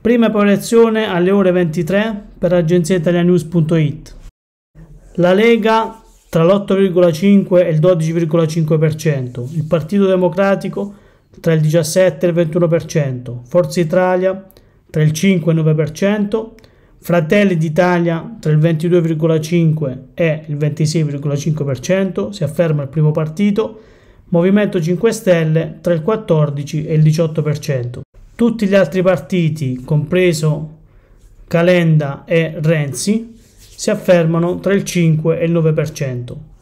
Prima proiezione alle ore 23 per agenzia italianews.it. La Lega tra l'8,5 e il 12,5%, il Partito Democratico tra il 17 e il 21%, Forza Italia tra il 5 e il 9%, Fratelli d'Italia tra il 22,5 e il 26,5%, si afferma il primo partito, Movimento 5 Stelle tra il 14 e il 18%. Tutti gli altri partiti, compreso Calenda e Renzi, si affermano tra il 5 e il 9%.